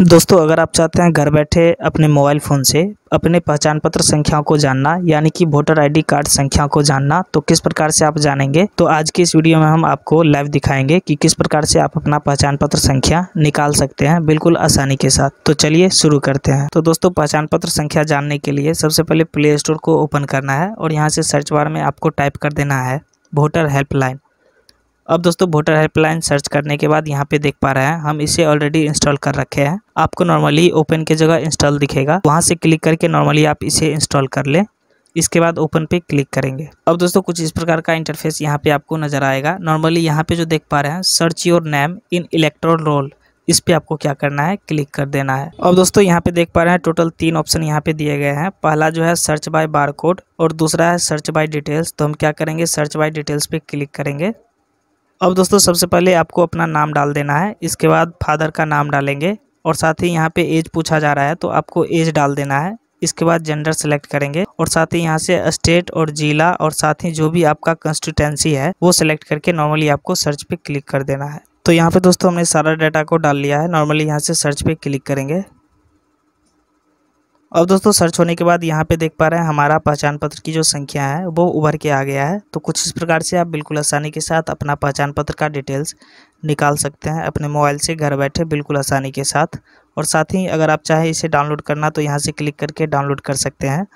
दोस्तों अगर आप चाहते हैं घर बैठे अपने मोबाइल फ़ोन से अपने पहचान पत्र संख्याओं को जानना यानी कि वोटर आईडी कार्ड संख्या को जानना तो किस प्रकार से आप जानेंगे तो आज की इस वीडियो में हम आपको लाइव दिखाएंगे कि किस प्रकार से आप अपना पहचान पत्र संख्या निकाल सकते हैं बिल्कुल आसानी के साथ तो चलिए शुरू करते हैं तो दोस्तों पहचान पत्र संख्या जानने के लिए सबसे पहले प्ले स्टोर को ओपन करना है और यहाँ से सर्च बार में आपको टाइप कर देना है वोटर हेल्पलाइन अब दोस्तों वोटर हेल्पलाइन सर्च करने के बाद यहाँ पे देख पा रहे हैं हम इसे ऑलरेडी इंस्टॉल कर रखे हैं आपको नॉर्मली ओपन के जगह इंस्टॉल दिखेगा वहाँ से क्लिक करके नॉर्मली आप इसे इंस्टॉल कर लें इसके बाद ओपन पे क्लिक करेंगे अब दोस्तों कुछ इस प्रकार का इंटरफेस यहाँ पे आपको नजर आएगा नॉर्मली यहाँ पे जो देख पा रहे हैं search your name in electoral roll इस पर आपको क्या करना है क्लिक कर देना है अब दोस्तों यहाँ पे देख पा रहे हैं टोटल तीन ऑप्शन यहाँ पे दिए गए हैं पहला जो है सर्च बाय बार कोड और दूसरा है सर्च बाय डिटेल्स तो हम क्या करेंगे सर्च बाय डिटेल्स पे क्लिक करेंगे अब दोस्तों सबसे पहले आपको अपना नाम डाल देना है इसके बाद फादर का नाम डालेंगे और साथ ही यहाँ पे एज पूछा जा रहा है तो आपको एज डाल देना है इसके बाद जेंडर सेलेक्ट करेंगे और साथ ही यहाँ से स्टेट और जिला और साथ ही जो भी आपका कंस्टिटेंसी है वो सिलेक्ट करके नॉर्मली आपको सर्च पे क्लिक कर देना है तो यहाँ पे दोस्तों हमने सारा डाटा को डाल लिया है नॉर्मली यहाँ से सर्च पे क्लिक करेंगे अब दोस्तों सर्च होने के बाद यहाँ पे देख पा रहे हैं हमारा पहचान पत्र की जो संख्या है वो उभर के आ गया है तो कुछ इस प्रकार से आप बिल्कुल आसानी के साथ अपना पहचान पत्र का डिटेल्स निकाल सकते हैं अपने मोबाइल से घर बैठे बिल्कुल आसानी के साथ और साथ ही अगर आप चाहें इसे डाउनलोड करना तो यहाँ से क्लिक करके डाउनलोड कर सकते हैं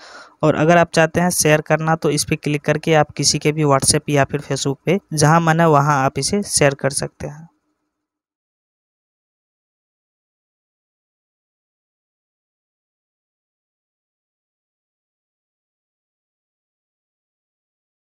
और अगर आप चाहते हैं शेयर करना तो इस पर क्लिक करके आप किसी के भी व्हाट्सएप या फिर फेसबुक पर जहाँ मन है वहाँ आप इसे शेयर कर सकते हैं